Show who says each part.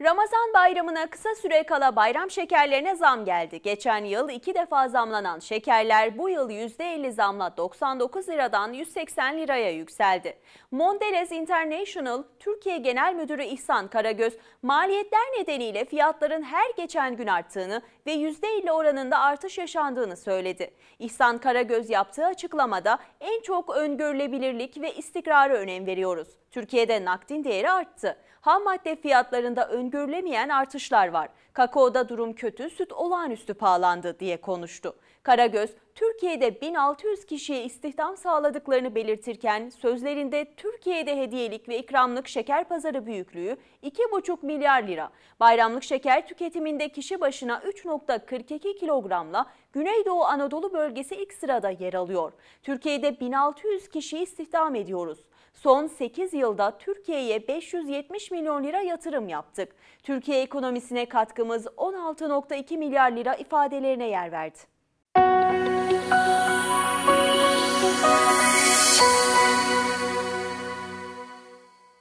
Speaker 1: Ramazan bayramına kısa süre kala bayram şekerlerine zam geldi. Geçen yıl iki defa zamlanan şekerler bu yıl %50 zamla 99 liradan 180 liraya yükseldi. Mondelez International Türkiye Genel Müdürü İhsan Karagöz, maliyetler nedeniyle fiyatların her geçen gün arttığını ve %50 oranında artış yaşandığını söyledi. İhsan Karagöz yaptığı açıklamada en çok öngörülebilirlik ve istikrara önem veriyoruz. Türkiye'de nakdin değeri arttı. Ham madde fiyatlarında ön öngörülemeyen artışlar var. Kakaoda durum kötü, süt olağanüstü pahalandı diye konuştu. Karagöz Türkiye'de 1600 kişiye istihdam sağladıklarını belirtirken sözlerinde Türkiye'de hediyelik ve ikramlık şeker pazarı büyüklüğü 2,5 milyar lira. Bayramlık şeker tüketiminde kişi başına 3,42 kilogramla Güneydoğu Anadolu bölgesi ilk sırada yer alıyor. Türkiye'de 1600 kişiyi istihdam ediyoruz. Son 8 yılda Türkiye'ye 570 milyon lira yatırım yaptık. Türkiye ekonomisine katkımız 16.2 milyar lira ifadelerine yer verdi.